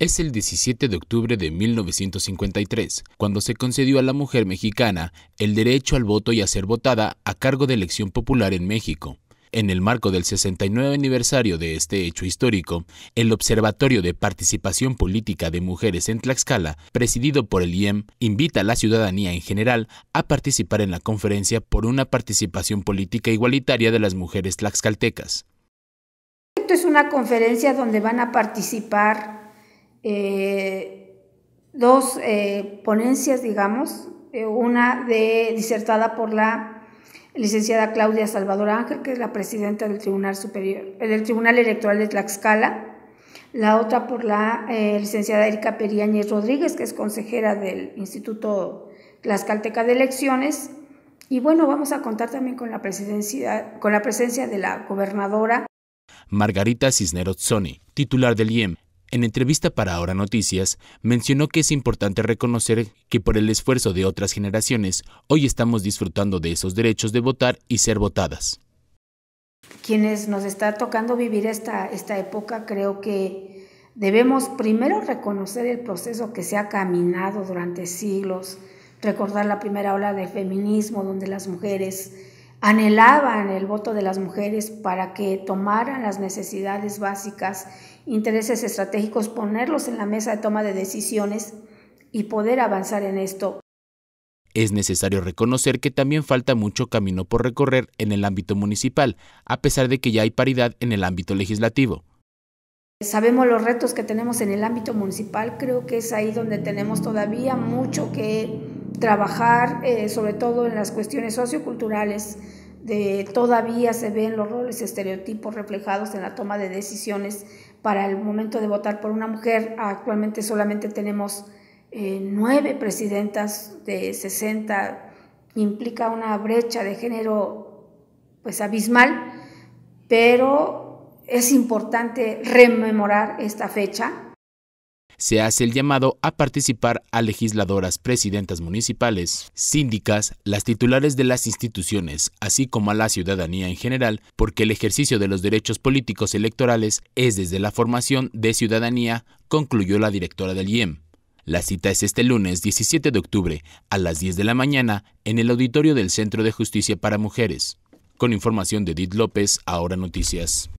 Es el 17 de octubre de 1953, cuando se concedió a la mujer mexicana el derecho al voto y a ser votada a cargo de elección popular en México. En el marco del 69 aniversario de este hecho histórico, el Observatorio de Participación Política de Mujeres en Tlaxcala, presidido por el IEM, invita a la ciudadanía en general a participar en la conferencia por una participación política igualitaria de las mujeres tlaxcaltecas. Esto es una conferencia donde van a participar eh, dos eh, ponencias, digamos, eh, una de, disertada por la licenciada Claudia Salvador Ángel, que es la presidenta del Tribunal, Superior, del Tribunal Electoral de Tlaxcala, la otra por la licenciada Erika Periáñez Rodríguez, que es consejera del Instituto Tlaxcalteca de Elecciones. Y bueno, vamos a contar también con la, presidencia, con la presencia de la gobernadora. Margarita Cisneros Zoni, titular del IEM, en entrevista para Ahora Noticias, mencionó que es importante reconocer que por el esfuerzo de otras generaciones, hoy estamos disfrutando de esos derechos de votar y ser votadas. Quienes nos está tocando vivir esta, esta época, creo que debemos primero reconocer el proceso que se ha caminado durante siglos, recordar la primera ola de feminismo, donde las mujeres anhelaban el voto de las mujeres para que tomaran las necesidades básicas, intereses estratégicos, ponerlos en la mesa de toma de decisiones y poder avanzar en esto. Es necesario reconocer que también falta mucho camino por recorrer en el ámbito municipal, a pesar de que ya hay paridad en el ámbito legislativo. Sabemos los retos que tenemos en el ámbito municipal, creo que es ahí donde tenemos todavía mucho que, trabajar eh, sobre todo en las cuestiones socioculturales, de, todavía se ven los roles estereotipos reflejados en la toma de decisiones para el momento de votar por una mujer. Actualmente solamente tenemos eh, nueve presidentas de 60, implica una brecha de género pues abismal, pero es importante rememorar esta fecha se hace el llamado a participar a legisladoras, presidentas municipales, síndicas, las titulares de las instituciones, así como a la ciudadanía en general, porque el ejercicio de los derechos políticos electorales es desde la formación de ciudadanía, concluyó la directora del IEM. La cita es este lunes 17 de octubre a las 10 de la mañana en el auditorio del Centro de Justicia para Mujeres. Con información de Edith López, ahora noticias.